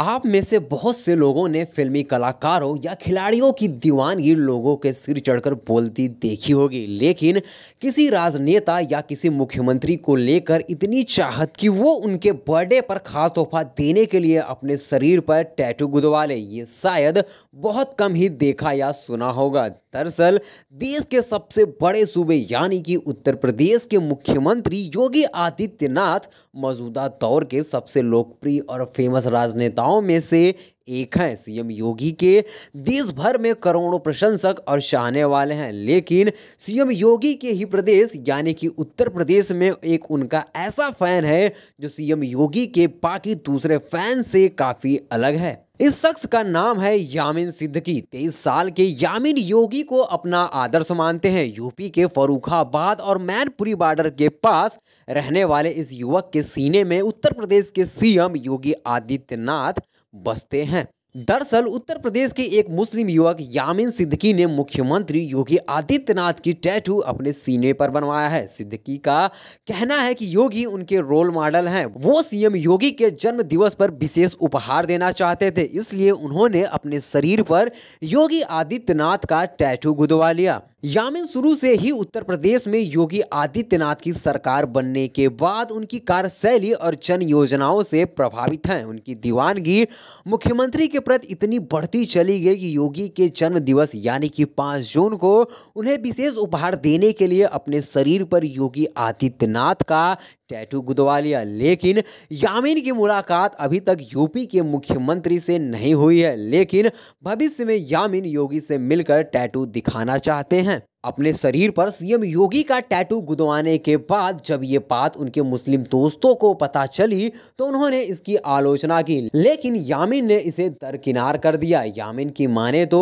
आप में से बहुत से लोगों ने फिल्मी कलाकारों या खिलाड़ियों की दीवानगी लोगों के सिर चढ़कर बोलती देखी होगी लेकिन किसी राजनेता या किसी मुख्यमंत्री को लेकर इतनी चाहत कि वो उनके बर्थडे पर खास तोहफा देने के लिए अपने शरीर पर टैटू गुदवा ले ये शायद बहुत कम ही देखा या सुना होगा दरअसल देश के सबसे बड़े सूबे यानी कि उत्तर प्रदेश के मुख्यमंत्री योगी आदित्यनाथ मौजूदा दौर के सबसे लोकप्रिय और फेमस राजनेता नेताओं में से एक हैं सीएम योगी के देश भर में करोड़ों प्रशंसक और चाहने वाले हैं लेकिन सीएम योगी के ही प्रदेश यानी कि उत्तर प्रदेश में एक उनका ऐसा फैन है जो सीएम योगी के बाकी दूसरे फैन से काफ़ी अलग है इस शख्स का नाम है यामिन सिद्दकी तेईस साल के यामिन योगी को अपना आदर्श मानते हैं यूपी के फरूखाबाद और मैनपुरी बॉर्डर के पास रहने वाले इस युवक के सीने में उत्तर प्रदेश के सीएम योगी आदित्यनाथ बसते हैं दरअसल उत्तर प्रदेश के एक मुस्लिम युवक यामिन सिद्दकी ने मुख्यमंत्री योगी आदित्यनाथ की टैटू अपने सीने पर बनवाया है सिद्दकी का कहना है कि योगी उनके रोल मॉडल हैं वो सीएम योगी के जन्म दिवस पर विशेष उपहार देना चाहते थे इसलिए उन्होंने अपने शरीर पर योगी आदित्यनाथ का टैटू गुदवा लिया यामिन शुरू से ही उत्तर प्रदेश में योगी आदित्यनाथ की सरकार बनने के बाद उनकी कार्यशैली और जन योजनाओं से प्रभावित हैं उनकी दीवानगी मुख्यमंत्री के प्रति इतनी बढ़ती चली गई कि योगी के जन्म दिवस यानी कि पाँच जून को उन्हें विशेष उपहार देने के लिए अपने शरीर पर योगी आदित्यनाथ का टैटू गुदवा लिया लेकिन यामिन की मुलाकात अभी तक यूपी के मुख्यमंत्री से नहीं हुई है लेकिन भविष्य में यामिन योगी से मिलकर टैटू दिखाना चाहते हैं अपने शरीर पर सीएम योगी का टैटू गुदवाने के बाद जब ये बात उनके मुस्लिम दोस्तों को पता चली तो उन्होंने इसकी आलोचना की लेकिन यामिन ने इसे दरकिनार कर दिया यामिन की माने तो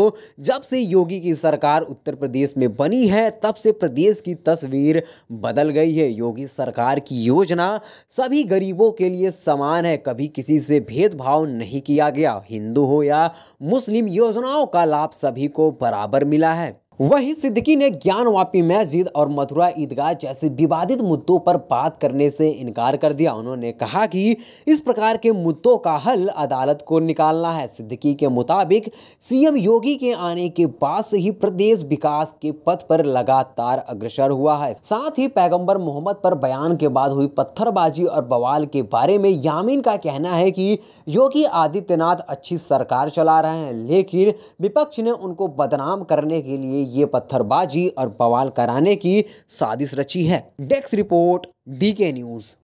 जब से योगी की सरकार उत्तर प्रदेश में बनी है तब से प्रदेश की तस्वीर बदल गई है योगी सरकार की योजना सभी गरीबों के लिए समान है कभी किसी से भेदभाव नहीं किया गया हिंदू हो या मुस्लिम योजनाओं का लाभ सभी को बराबर मिला है वहीं सिद्दीकी ने ज्ञान वापी मस्जिद और मथुरा ईदगाह जैसे विवादित मुद्दों पर बात करने से इनकार कर दिया उन्होंने कहा कि इस प्रकार के मुद्दों का हल अदालत को निकालना है सिद्दीकी के मुताबिक सीएम योगी के आने के बाद से ही प्रदेश विकास के पथ पर लगातार अग्रसर हुआ है साथ ही पैगंबर मोहम्मद पर बयान के बाद हुई पत्थरबाजी और बवाल के बारे में यामिन का कहना है की योगी आदित्यनाथ अच्छी सरकार चला रहे हैं लेकिन विपक्ष ने उनको बदनाम करने के लिए ये पत्थरबाजी और बवाल कराने की साजिश रची है desk report D K news